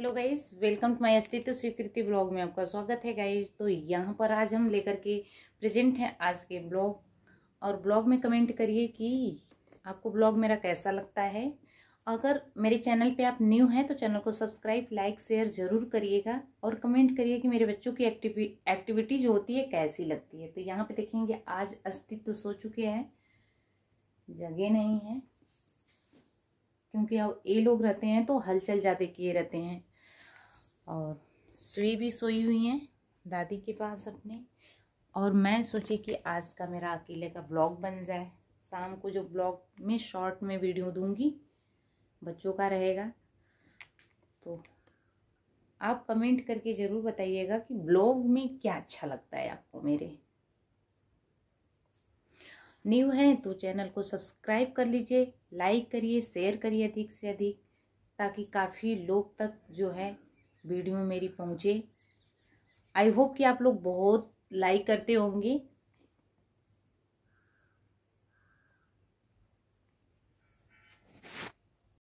hello guys welcome to my अस्तित्व स्वीकृति blog में आपका स्वागत है गाइज तो यहाँ पर आज हम लेकर के प्रेजेंट हैं आज के ब्लॉग और ब्लॉग में कमेंट करिए कि आपको ब्लॉग मेरा कैसा लगता है अगर मेरे चैनल पे आप न्यू हैं तो चैनल को सब्सक्राइब लाइक शेयर ज़रूर करिएगा और कमेंट करिए कि मेरे बच्चों की एक्टिवि एक्टिविटी जो होती है कैसी लगती है तो यहाँ पर देखेंगे आज अस्तित्व सो चुके हैं जगह नहीं है क्योंकि अब ये लोग रहते हैं तो हलचल ज़्यादा किए रहते हैं और सुई भी सोई हुई हैं दादी के पास अपने और मैं सोची कि आज का मेरा अकेले का ब्लॉग बन जाए शाम को जो ब्लॉग में शॉर्ट में वीडियो दूंगी बच्चों का रहेगा तो आप कमेंट करके ज़रूर बताइएगा कि ब्लॉग में क्या अच्छा लगता है आपको मेरे न्यू हैं तो चैनल को सब्सक्राइब कर लीजिए लाइक करिए शेयर करिए अधिक से अधिक ताकि काफ़ी लोग तक जो है वीडियो मेरी पहुँचे आई होप कि आप लोग बहुत लाइक करते होंगे